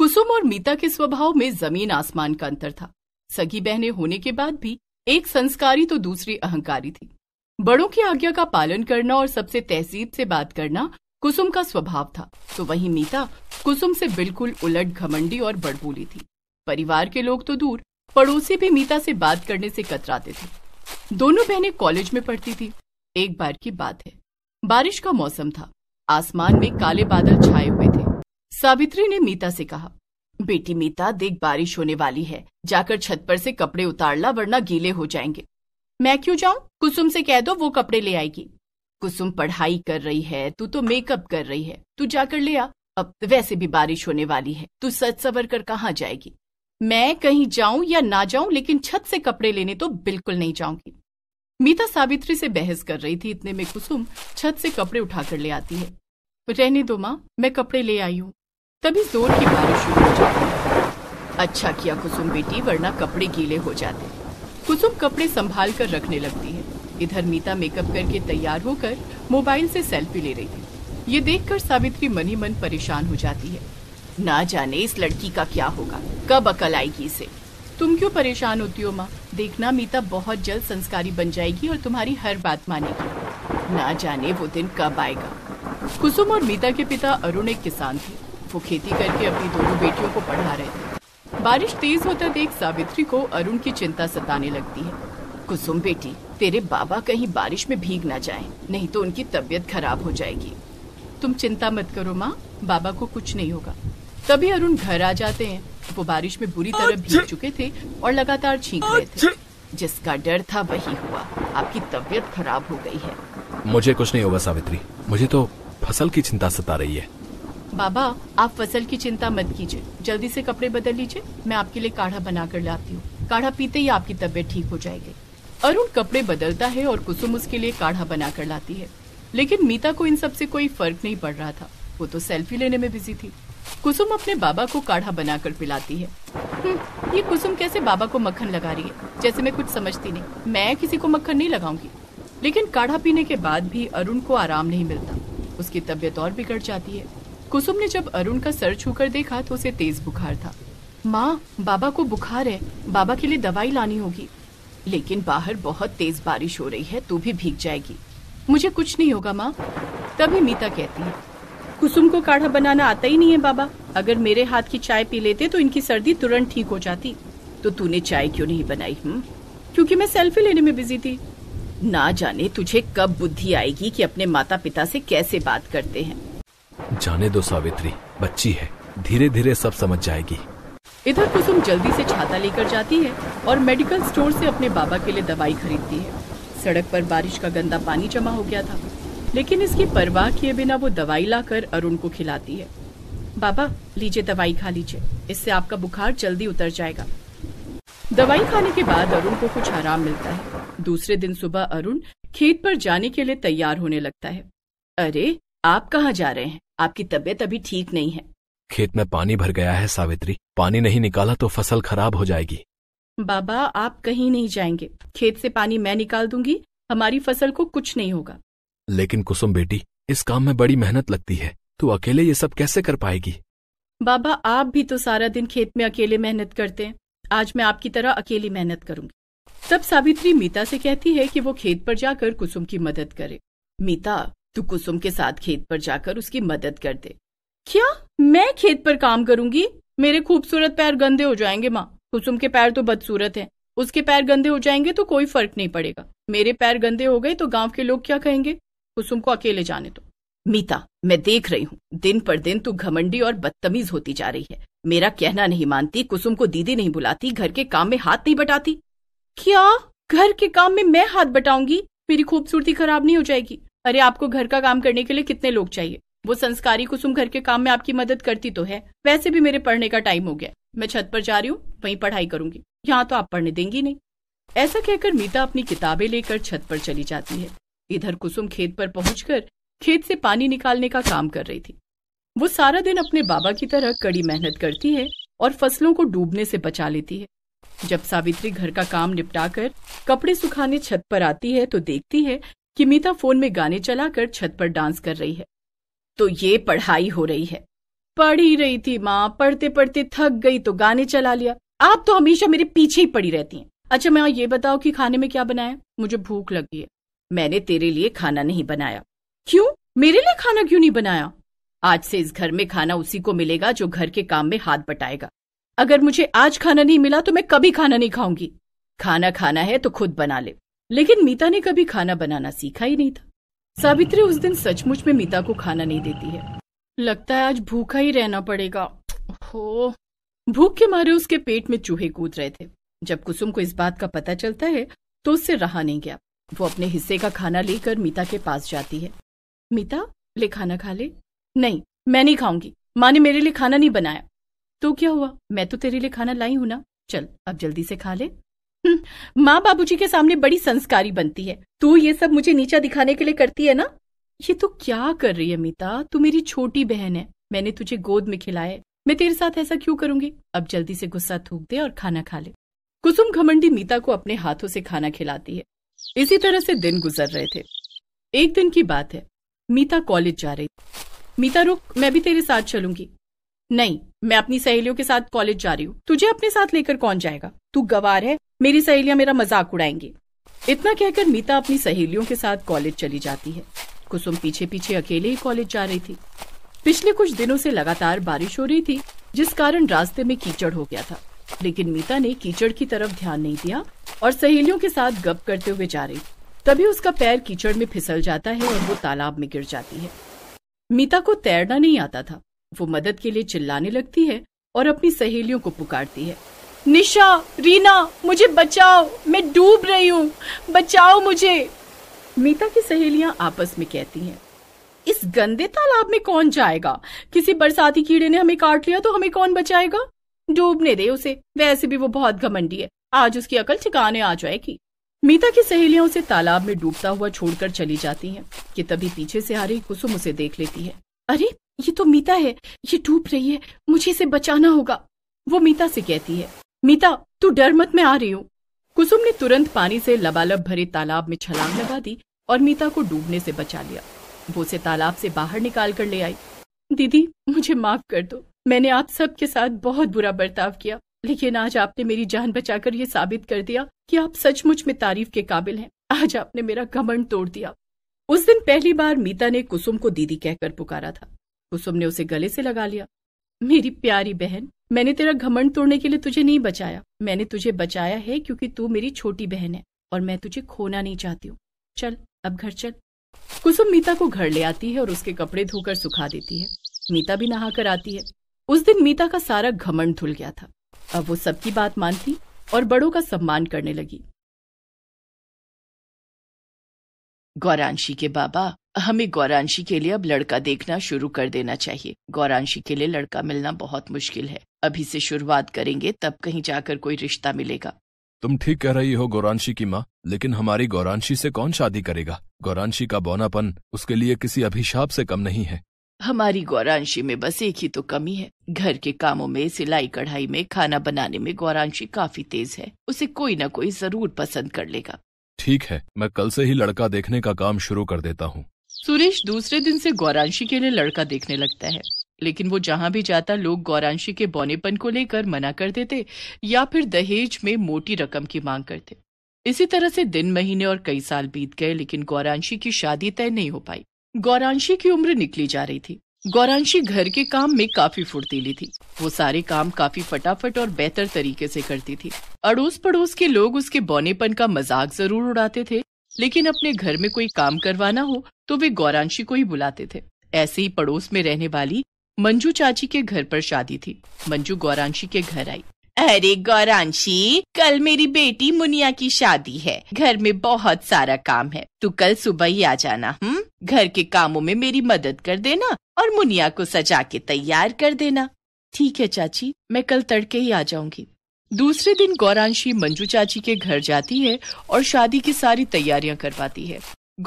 कुसुम और मीता के स्वभाव में जमीन आसमान का अंतर था सगी बहने होने के बाद भी एक संस्कारी तो दूसरी अहंकारी थी बड़ों की आज्ञा का पालन करना और सबसे तहजीब से बात करना कुसुम का स्वभाव था तो वही मीता कुसुम से बिल्कुल उलट घमंडी और बड़बोली थी परिवार के लोग तो दूर पड़ोसी भी मीता से बात करने से कतराते थे दोनों बहनें कॉलेज में पढ़ती थी एक बार की बात है बारिश का मौसम था आसमान में काले बादल छाए हुए सावित्री ने मीता से कहा बेटी मीता देख बारिश होने वाली है जाकर छत पर से कपड़े उतार ला वरना गीले हो जाएंगे मैं क्यों जाऊं कुसुम से कह दो वो कपड़े ले आएगी कुसुम पढ़ाई कर रही है तू तो मेकअप कर रही है तू जाकर ले आ अब तो वैसे भी बारिश होने वाली है तू सच सवर कर कहाँ जाएगी मैं कहीं जाऊं या ना जाऊं लेकिन छत से कपड़े लेने तो बिल्कुल नहीं जाऊंगी मीता सावित्री से बहस कर रही थी इतने में कुसुम छत से कपड़े उठाकर ले आती है रहने दो माँ मैं कपड़े ले आई हूँ तभी जोर की बारिश शुरू हो जाती अच्छा किया कुसुम बेटी वरना कपड़े गीले हो जाते कुसुम कपड़े संभाल कर रखने लगती है इधर मीता मेकअप करके तैयार होकर मोबाइल से सेल्फी ले रही थी ये देखकर सावित्री मनी मन परेशान हो जाती है ना जाने इस लड़की का क्या होगा कब अकल आएगी इसे तुम क्यों परेशान होती हो माँ देखना मीता बहुत जल्द संस्कारी बन जाएगी और तुम्हारी हर बात मानेगी ना जाने वो दिन कब आएगा कुसुम और मीता के पिता अरुण एक किसान थे वो खेती करके अपनी दोनों बेटियों को पढ़ा रहे थे बारिश तेज होता देख सावित्री को अरुण की चिंता सताने लगती है कुसुम बेटी तेरे बाबा कहीं बारिश में भीग ना जाए नहीं तो उनकी तबीयत खराब हो जाएगी तुम चिंता मत करो माँ बाबा को कुछ नहीं होगा तभी अरुण घर आ जाते हैं वो बारिश में बुरी तरह अच्छा। भीग चुके थे और लगातार छींक रहे थे अच्छा। जिसका डर था वही हुआ आपकी तबीयत खराब हो गई है मुझे कुछ नहीं होगा सावित्री मुझे तो फसल की चिंता सता रही है बाबा आप फसल की चिंता मत कीजिए जल्दी से कपड़े बदल लीजिए मैं आपके लिए काढ़ा बना कर लाती हूँ काढ़ा पीते ही आपकी तबीयत ठीक हो जाएगी अरुण कपड़े बदलता है और कुसुम उसके लिए काढ़ा बना कर लाती है लेकिन मीता को इन सब से कोई फर्क नहीं पड़ रहा था वो तो सेल्फी लेने में बिजी थी कुसुम अपने बाबा को काढ़ा बना कर पिलाती है हम्म, ये कुसुम कैसे बाबा को मक्खन लगा रही है जैसे मैं कुछ समझती नहीं मैं किसी को मक्खन नहीं लगाऊंगी लेकिन काढ़ा पीने के बाद भी अरुण को आराम नहीं मिलता उसकी तबीयत और बिगड़ जाती है कुसुम ने जब अरुण का सर छूकर देखा तो उसे तेज बुखार था माँ बाबा को बुखार है बाबा के लिए दवाई लानी होगी लेकिन बाहर बहुत तेज बारिश हो रही है तू भी भीग जाएगी मुझे कुछ नहीं होगा माँ तभी मीता कहती है कुसुम को काढ़ा बनाना आता ही नहीं है बाबा अगर मेरे हाथ की चाय पी लेते तो इनकी सर्दी तुरंत ठीक हो जाती तो तूने चाय क्यों नहीं बनाई हम हम्म? क्योंकि मैं सेल्फी लेने में बिजी थी ना जाने तुझे कब बुद्धि आएगी कि अपने माता पिता से कैसे बात करते हैं जाने दो सावित्री बच्ची है धीरे धीरे सब समझ जाएगी इधर कुसुम जल्दी से छाता लेकर जाती है और मेडिकल स्टोर से अपने बाबा के लिए दवाई खरीदती है सड़क पर बारिश का गंदा पानी जमा हो गया था लेकिन इसकी परवाह किए बिना वो दवाई लाकर अरुण को खिलाती है बाबा लीजिए दवाई खा लीजिए इससे आपका बुखार जल्दी उतर जाएगा दवाई खाने के बाद अरुण को कुछ आराम मिलता है दूसरे दिन सुबह अरुण खेत पर जाने के लिए तैयार होने लगता है अरे आप कहाँ जा रहे हैं आपकी तबीयत अभी ठीक नहीं है खेत में पानी भर गया है सावित्री पानी नहीं निकाला तो फसल खराब हो जाएगी बाबा आप कहीं नहीं जाएंगे खेत से पानी मैं निकाल दूंगी हमारी फसल को कुछ नहीं होगा लेकिन कुसुम बेटी इस काम में बड़ी मेहनत लगती है तू अकेले ये सब कैसे कर पाएगी बाबा आप भी तो सारा दिन खेत में अकेले मेहनत करते हैं आज मैं आपकी तरह अकेली मेहनत करूंगी तब सावित्री मीता से कहती है कि वो खेत पर जाकर कुसुम की मदद करे मीता तू कुसुम के साथ खेत पर जाकर उसकी मदद कर दे क्या मैं खेत पर काम करूंगी मेरे खूबसूरत पैर गंदे हो जाएंगे माँ कुसुम के पैर तो बदसूरत हैं उसके पैर गंदे हो जाएंगे तो कोई फर्क नहीं पड़ेगा मेरे पैर गंदे हो गए तो गांव के लोग क्या कहेंगे कुसुम को अकेले जाने दो मीता मैं देख रही हूँ दिन पर दिन तू घमंडी और बदतमीज होती जा रही है मेरा कहना नहीं मानती कुसुम को दीदी नहीं बुलाती घर के काम में हाथ नहीं बटाती क्या घर के काम में मैं हाथ बटाऊंगी मेरी खूबसूरती खराब नहीं हो जाएगी अरे आपको घर का काम करने के लिए कितने लोग चाहिए वो संस्कारी कुसुम घर के काम में आपकी मदद करती तो है वैसे भी मेरे पढ़ने का टाइम हो गया मैं छत पर जा रही हूँ वहीं पढ़ाई करूंगी यहाँ तो आप पढ़ने देंगी नहीं ऐसा कहकर मीता अपनी किताबें लेकर छत पर चली जाती है इधर कुसुम खेत पर पहुंचकर खेत से पानी निकालने का काम कर रही थी वो सारा दिन अपने बाबा की तरह कड़ी मेहनत करती है और फसलों को डूबने से बचा लेती है जब सावित्री घर का काम निपटाकर कपड़े सुखाने छत पर आती है तो देखती है कि मीता फोन में गाने चलाकर छत पर डांस कर रही है तो ये पढ़ाई हो रही है पढ़ ही रही थी माँ पढ़ते पढ़ते थक गई तो गाने चला लिया आप तो हमेशा मेरे पीछे ही पड़ी रहती हैं अच्छा मैं ये बताओ कि खाने में क्या बनाया मुझे भूख लगी है मैंने तेरे लिए खाना नहीं बनाया क्यों मेरे लिए खाना क्यों नहीं बनाया आज से इस घर में खाना उसी को मिलेगा जो घर के काम में हाथ बटाएगा अगर मुझे आज खाना नहीं मिला तो मैं कभी खाना नहीं खाऊंगी खाना खाना है तो खुद बना ले लेकिन मीता ने कभी खाना बनाना सीखा ही नहीं था सावित्री उस दिन सचमुच में मीता को खाना नहीं देती है लगता है आज भूखा ही रहना पड़ेगा हो भूख के मारे उसके पेट में चूहे कूद रहे थे जब कुसुम को इस बात का पता चलता है तो उससे रहा नहीं गया वो अपने हिस्से का खाना लेकर मीता के पास जाती है मीता ले खाना खा ले नहीं मैं नहीं खाऊंगी माँ ने मेरे लिए खाना नहीं बनाया तो क्या हुआ मैं तो तेरे लिए खाना लाई हूं ना चल अब जल्दी से खा ले माँ बाबूजी के सामने बड़ी संस्कारी बनती है तू ये सब मुझे नीचा दिखाने के लिए करती है ना ये तू तो क्या कर रही है अमिता तू मेरी छोटी बहन है मैंने तुझे गोद में खिलाया मैं तेरे साथ ऐसा क्यों करूंगी अब जल्दी से गुस्सा थूक दे और खाना खा ले कुसुम घमंडी मीता को अपने हाथों से खाना खिलाती है इसी तरह से दिन गुजर रहे थे एक दिन की बात है मीता कॉलेज जा रही मीता रुक मैं भी तेरे साथ चलूंगी नहीं मैं अपनी सहेलियों के साथ कॉलेज जा रही हूँ तुझे अपने साथ लेकर कौन जाएगा तू गवार है मेरी सहेलियां मेरा मजाक उड़ाएंगी इतना कहकर मीता अपनी सहेलियों के साथ कॉलेज चली जाती है कुसुम पीछे पीछे अकेले ही कॉलेज जा रही थी पिछले कुछ दिनों से लगातार बारिश हो रही थी जिस कारण रास्ते में कीचड़ हो गया था लेकिन मीता ने कीचड़ की तरफ ध्यान नहीं दिया और सहेलियों के साथ गप करते हुए जा रही तभी उसका पैर कीचड़ में फिसल जाता है और वो तालाब में गिर जाती है मीता को तैरना नहीं आता था वो मदद के लिए चिल्लाने लगती है और अपनी सहेलियों को पुकारती है निशा रीना मुझे बचाओ मैं डूब रही हूँ बचाओ मुझे मीता की सहेलियां आपस में कहती हैं इस गंदे तालाब में कौन जाएगा किसी बरसाती कीड़े ने हमें काट लिया तो हमें कौन बचाएगा डूबने दे उसे वैसे भी वो बहुत घमंडी है आज उसकी अकल ठिकाने आ जाएगी मीता की सहेलियां उसे तालाब में डूबता हुआ छोड़कर चली जाती हैं कि तभी पीछे से आ रही कुसुम उसे देख लेती है अरे ये तो मीता है ये डूब रही है मुझे इसे बचाना होगा वो मीता से कहती है मीता तू डर मत मैं आ रही हूँ कुसुम ने तुरंत पानी से लबालब भरे तालाब में छलांग लगा दी और मीता को डूबने से बचा लिया वो उसे तालाब से बाहर निकाल कर ले आई दीदी मुझे माफ कर दो मैंने आप सबके साथ बहुत बुरा बर्ताव किया लेकिन आज आपने मेरी जान बचाकर ये साबित कर दिया कि आप सचमुच में तारीफ के काबिल हैं आज आपने मेरा घमंड तोड़ दिया उस दिन पहली बार मीता ने कुसुम को दीदी कहकर पुकारा था कुसुम ने उसे गले से लगा लिया मेरी प्यारी बहन मैंने तेरा घमंड तोड़ने के लिए तुझे नहीं बचाया मैंने तुझे बचाया है क्योंकि तू मेरी छोटी बहन है और मैं तुझे खोना नहीं चाहती हूँ चल अब घर चल कुसुम मीता को घर ले आती है और उसके कपड़े धोकर सुखा देती है मीता भी नहाकर आती है उस दिन मीता का सारा घमंड धुल गया था अब वो सबकी बात मानती और बड़ों का सम्मान करने लगी गौरांशी के बाबा हमें गौरांशी के लिए अब लड़का देखना शुरू कर देना चाहिए गौरांशी के लिए लड़का मिलना बहुत मुश्किल है अभी से शुरुआत करेंगे तब कहीं जाकर कोई रिश्ता मिलेगा तुम ठीक कह रही हो गौरांशी की माँ लेकिन हमारी गौरांशी से कौन शादी करेगा गौरांशी का बौनापन उसके लिए किसी अभिशाप से कम नहीं है हमारी गौरांशी में बस एक ही तो कमी है घर के कामों में सिलाई कढ़ाई में खाना बनाने में गौरांशी काफी तेज है उसे कोई न कोई जरूर पसंद कर लेगा ठीक है मैं कल से ही लड़का देखने का काम शुरू कर देता हूँ सुरेश दूसरे दिन से गौरांशी के लिए लड़का देखने लगता है लेकिन वो जहां भी जाता लोग गौरांशी के बौनेपन को लेकर मना कर देते या फिर दहेज में मोटी रकम की मांग करते इसी तरह से दिन महीने और कई साल बीत गए लेकिन गौरांशी की शादी तय नहीं हो पाई गौरांशी की उम्र निकली जा रही थी गौरांशी घर के काम में काफी फुर्तीली थी वो सारे काम काफी फटाफट और बेहतर तरीके से करती थी अड़ोस पड़ोस के लोग उसके बौनेपन का मजाक जरूर उड़ाते थे लेकिन अपने घर में कोई काम करवाना हो तो वे गौरांशी को ही बुलाते थे ऐसे ही पड़ोस में रहने वाली मंजू चाची के घर पर शादी थी मंजू गौरांशी के घर आई अरे गौरांशी कल मेरी बेटी मुनिया की शादी है घर में बहुत सारा काम है तू कल सुबह ही आ जाना हम हम्म? घर के कामों में मेरी मदद कर देना और मुनिया को सजा के तैयार कर देना ठीक है चाची मैं कल तड़के ही आ जाऊंगी दूसरे दिन गौरांशी मंजू चाची के घर जाती है और शादी की सारी तैयारियां करवाती है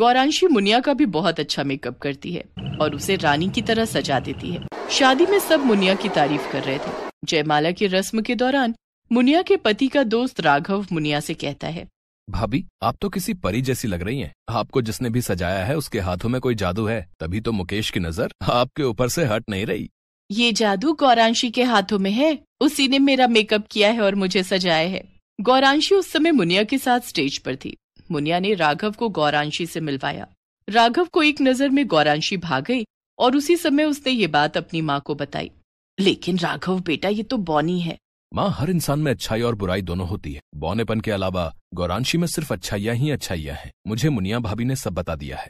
गौरांशी मुनिया का भी बहुत अच्छा मेकअप करती है और उसे रानी की तरह सजा देती है शादी में सब मुनिया की तारीफ कर रहे थे जयमाला की रस्म के दौरान मुनिया के पति का दोस्त राघव मुनिया से कहता है भाभी आप तो किसी परी जैसी लग रही हैं। आपको जिसने भी सजाया है उसके हाथों में कोई जादू है तभी तो मुकेश की नजर आपके ऊपर से हट नहीं रही ये जादू गौरांशी के हाथों में है उसी ने मेरा मेकअप किया है और मुझे सजाया है गौरांशी उस समय मुनिया के साथ स्टेज पर थी मुनिया ने राघव को गौरांशी से मिलवाया राघव को एक नजर में गौरांशी भाग गई और उसी समय उसने ये बात अपनी माँ को बताई लेकिन राघव बेटा ये तो बौनी है माँ हर इंसान में अच्छाई और बुराई दोनों होती है बौनेपन के अलावा गौरांशी में सिर्फ अच्छाइयाँ ही अच्छाइयाँ हैं मुझे मुनिया भाभी ने सब बता दिया है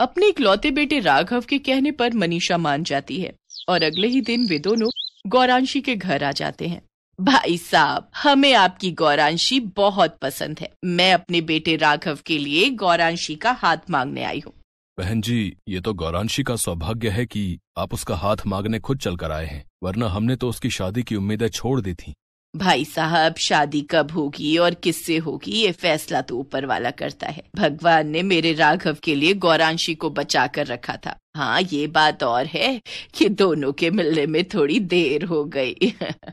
अपने इकलौते बेटे राघव के कहने पर मनीषा मान जाती है और अगले ही दिन वे दोनों गौरांशी के घर आ जाते हैं भाई साहब हमें आपकी गौरांशी बहुत पसंद है मैं अपने बेटे राघव के लिए गौरांशी का हाथ मांगने आई हूँ बहन जी ये तो गौरांशी का सौभाग्य है कि आप उसका हाथ मांगने खुद चल कर आए हैं वरना हमने तो उसकी शादी की उम्मीदें छोड़ दी थी भाई साहब शादी कब होगी और किससे होगी ये फैसला तो ऊपर वाला करता है भगवान ने मेरे राघव के लिए गौरांशी को बचा कर रखा था हाँ ये बात और है कि दोनों के मिलने में थोड़ी देर हो गई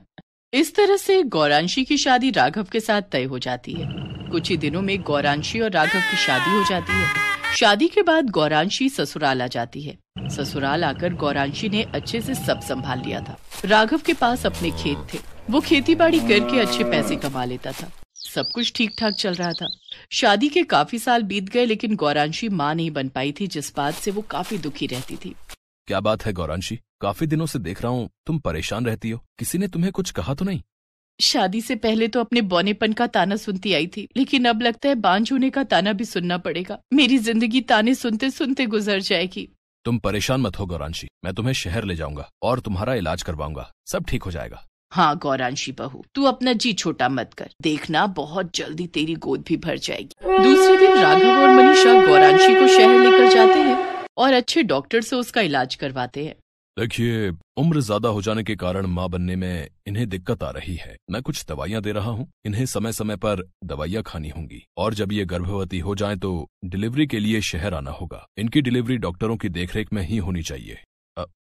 इस तरह से गौरांशी की शादी राघव के साथ तय हो जाती है कुछ ही दिनों में गौरांशी और राघव की शादी हो जाती है शादी के बाद गौरांशी ससुराल आ जाती है ससुराल आकर गौरांशी ने अच्छे से सब संभाल लिया था राघव के पास अपने खेत थे वो खेती बाड़ी करके अच्छे पैसे कमा लेता था सब कुछ ठीक ठाक चल रहा था शादी के काफी साल बीत गए लेकिन गौरांशी माँ नहीं बन पाई थी जिस बात से वो काफी दुखी रहती थी क्या बात है गौरांशी काफी दिनों से देख रहा हूँ तुम परेशान रहती हो किसी ने तुम्हें कुछ कहा तो नहीं शादी से पहले तो अपने बौनेपन का ताना सुनती आई थी लेकिन अब लगता है बांझ होने का ताना भी सुनना पड़ेगा मेरी जिंदगी ताने सुनते सुनते गुजर जाएगी तुम परेशान मत हो गौरांशी मैं तुम्हें शहर ले जाऊंगा और तुम्हारा इलाज करवाऊंगा सब ठीक हो जाएगा हाँ गौरांशी बहू तू अपना जी छोटा मत कर देखना बहुत जल्दी तेरी गोद भी भर जाएगी दूसरे दिन राघव और मनीषा गौरांशी को शहर लेकर जाते हैं और अच्छे डॉक्टर से उसका इलाज करवाते हैं देखिए उम्र ज्यादा हो जाने के कारण माँ बनने में इन्हें दिक्कत आ रही है मैं कुछ दवाइयाँ दे रहा हूँ इन्हें समय समय पर दवाइयाँ खानी होंगी और जब ये गर्भवती हो जाए तो डिलीवरी के लिए शहर आना होगा इनकी डिलीवरी डॉक्टरों की देखरेख में ही होनी चाहिए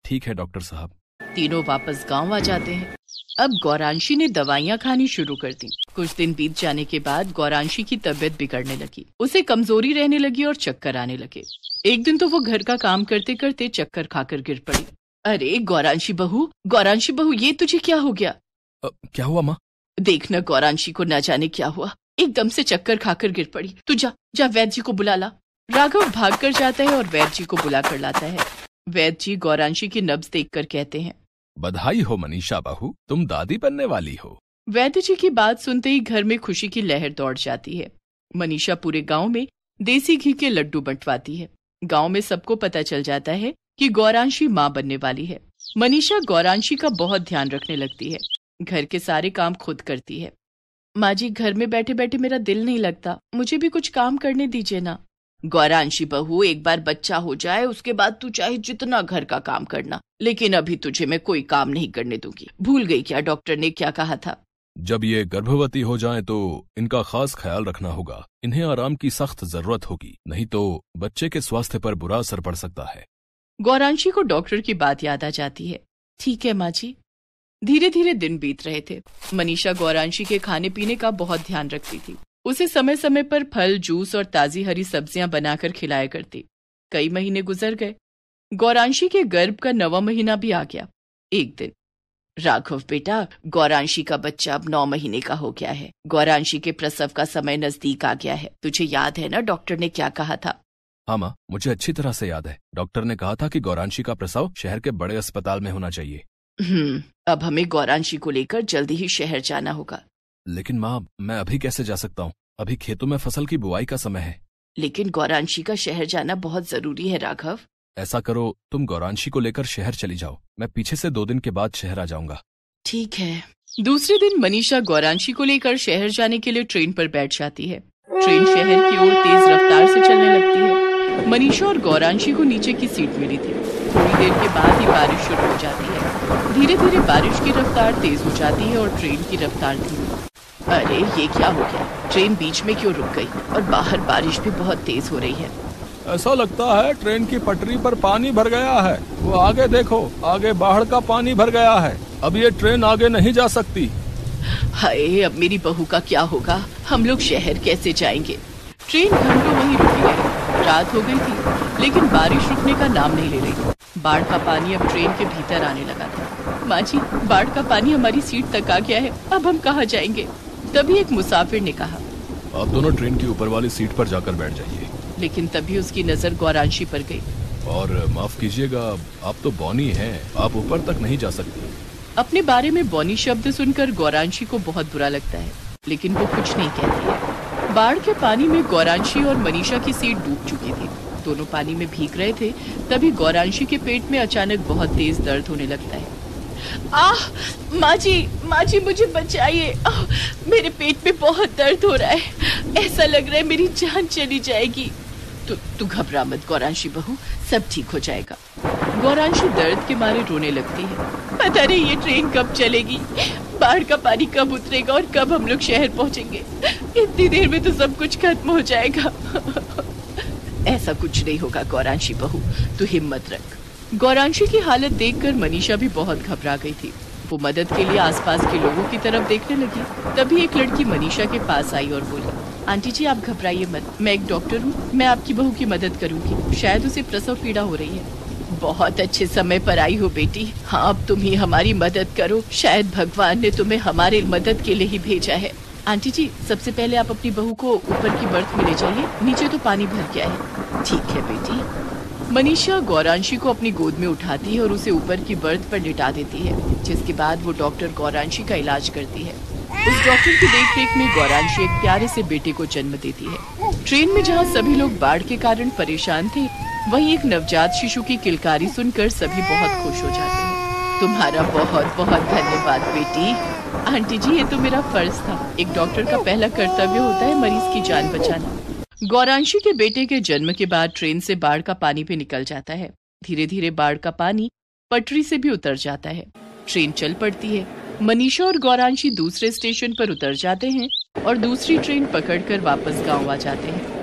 ठीक है डॉक्टर साहब तीनों वापस गांव आ जाते हैं अब गौरांशी ने दवाइयाँ खानी शुरू कर दी कुछ दिन बीत जाने के बाद गौरांशी की तबीयत बिगड़ने लगी उसे कमजोरी रहने लगी और चक्कर आने लगे एक दिन तो वो घर का काम करते करते चक्कर खाकर गिर पड़ी अरे गौरांशी बहू गौरांशी बहू ये तुझे क्या हो गया अ, क्या हुआ माँ देखना गौरांशी को न जाने क्या हुआ एकदम से चक्कर खाकर गिर पड़ी तू जा जा वैद्य जी को बुला ला राघव भाग कर जाता है और वैद्य जी को बुला कर लाता है वैद्य जी गौरांशी की नब्ज देख कर कहते हैं बधाई हो मनीषा बहू तुम दादी बनने वाली हो वैद्य जी की बात सुनते ही घर में खुशी की लहर दौड़ जाती है मनीषा पूरे गांव में देसी घी के लड्डू बंटवाती है गांव में सबको पता चल जाता है कि गौरांशी माँ बनने वाली है मनीषा गौरांशी का बहुत ध्यान रखने लगती है घर के सारे काम खुद करती है माँ जी घर में बैठे बैठे मेरा दिल नहीं लगता मुझे भी कुछ काम करने दीजिए ना गौरांशी बहू एक बार बच्चा हो जाए उसके बाद तू चाहे जितना घर का काम करना लेकिन अभी तुझे मैं कोई काम नहीं करने दूंगी भूल गई क्या डॉक्टर ने क्या कहा था जब ये गर्भवती हो जाए तो इनका खास ख्याल रखना होगा इन्हें आराम की सख्त जरूरत होगी नहीं तो बच्चे के स्वास्थ्य पर बुरा असर पड़ सकता है गौरांशी को डॉक्टर की बात याद आ जाती है ठीक है माँ जी धीरे धीरे दिन बीत रहे थे मनीषा गौरांशी के खाने पीने का बहुत ध्यान रखती थी उसे समय समय पर फल जूस और ताजी हरी सब्जियां बनाकर खिलाया करती कई महीने गुजर गए गौरांशी के गर्भ का नवा महीना भी आ गया एक दिन राघव बेटा गौरांशी का बच्चा अब नौ महीने का हो गया है गौरांशी के प्रसव का समय नजदीक आ गया है तुझे याद है ना डॉक्टर ने क्या कहा था हाँ माँ मुझे अच्छी तरह से याद है डॉक्टर ने कहा था कि गौरांशी का प्रसव शहर के बड़े अस्पताल में होना चाहिए हम्म अब हमें गौरांशी को लेकर जल्दी ही शहर जाना होगा लेकिन माँ मैं अभी कैसे जा सकता हूँ अभी खेतों में फसल की बुआई का समय है लेकिन गौरांशी का शहर जाना बहुत जरूरी है राघव ऐसा करो तुम गौरांशी को लेकर शहर चली जाओ मैं पीछे से दो दिन के बाद शहर आ जाऊंगा ठीक है दूसरे दिन मनीषा गौरांशी को लेकर शहर जाने के लिए ट्रेन पर बैठ जाती है ट्रेन शहर की ओर तेज रफ्तार से चलने लगती है मनीषा और गौरांशी को नीचे की सीट मिली थी थोड़ी देर के बाद ही बारिश शुरू हो जाती है धीरे धीरे बारिश की रफ्तार तेज हो जाती है और ट्रेन की रफ्तार धीमी अरे ये क्या हो गया ट्रेन बीच में क्यों रुक गई और बाहर बारिश भी बहुत तेज हो रही है ऐसा लगता है ट्रेन की पटरी पर पानी भर गया है वो आगे देखो आगे बाहर का पानी भर गया है अब ये ट्रेन आगे नहीं जा सकती हाय अब मेरी बहू का क्या होगा हम लोग शहर कैसे जाएंगे ट्रेन घंटों वहीं रुकी है रात हो गई थी लेकिन बारिश रुकने का नाम नहीं ले रही बाढ़ का पानी अब ट्रेन के भीतर आने लगा था माँ जी बाढ़ का पानी हमारी सीट तक आ गया है अब हम कहाँ जाएंगे तभी एक मुसाफिर ने कहा आप दोनों ट्रेन की ऊपर वाली सीट पर जाकर बैठ जाइए लेकिन तभी उसकी नजर गौरांशी पर गई और माफ कीजिएगा आप तो बोनी हैं, आप ऊपर तक नहीं जा सकती अपने बारे में बोनी शब्द सुनकर गौरांशी को बहुत बुरा लगता है लेकिन वो कुछ नहीं कहती है बाढ़ के पानी में गौरांशी और मनीषा की सीट डूब चुकी थी दोनों पानी में भीग रहे थे तभी गौरांशी के पेट में अचानक बहुत तेज दर्द होने लगता है आह माँ जी माँ जी मुझे बचाइए मेरे पेट में बहुत दर्द हो रहा है ऐसा लग रहा है मेरी जान चली जाएगी तो तू घबरा मत गौरांशी बहू सब ठीक हो जाएगा गौरांशी दर्द के मारे रोने लगती है पता नहीं ये ट्रेन कब चलेगी बाढ़ का पानी कब उतरेगा और कब हम लोग शहर पहुंचेंगे इतनी देर में तो सब कुछ खत्म हो जाएगा ऐसा कुछ नहीं होगा गौरांशी बहू तू हिम्मत रख गौरांशी की हालत देखकर मनीषा भी बहुत घबरा गई थी वो मदद के लिए आसपास के लोगों की तरफ देखने लगी तभी एक लड़की मनीषा के पास आई और बोली आंटी जी आप घबराइए मत मैं एक डॉक्टर हूँ मैं आपकी बहू की मदद करूँगी शायद उसे प्रसव पीड़ा हो रही है बहुत अच्छे समय पर आई हो बेटी हाँ अब तुम ही हमारी मदद करो शायद भगवान ने तुम्हें हमारे मदद के लिए ही भेजा है आंटी जी सबसे पहले आप अपनी बहू को ऊपर की बर्थ में ले जाइए नीचे तो पानी भर गया है ठीक है बेटी मनीषा गौरांशी को अपनी गोद में उठाती है और उसे ऊपर की बर्थ पर लिटा देती है जिसके बाद वो डॉक्टर गौरांशी का इलाज करती है उस डॉक्टर की देखरेख में गौरांशी एक प्यारे से बेटे को जन्म देती है ट्रेन में जहाँ सभी लोग बाढ़ के कारण परेशान थे वहीं एक नवजात शिशु की किलकारी सुनकर सभी बहुत खुश हो जाते हैं तुम्हारा बहुत बहुत धन्यवाद बेटी आंटी जी ये तो मेरा फर्ज था एक डॉक्टर का पहला कर्तव्य होता है मरीज की जान बचाना गौरांशी के बेटे के जन्म के बाद ट्रेन से बाढ़ का पानी भी निकल जाता है धीरे धीरे बाढ़ का पानी पटरी से भी उतर जाता है ट्रेन चल पड़ती है मनीषा और गौरांशी दूसरे स्टेशन पर उतर जाते हैं और दूसरी ट्रेन पकड़कर वापस गांव आ जाते हैं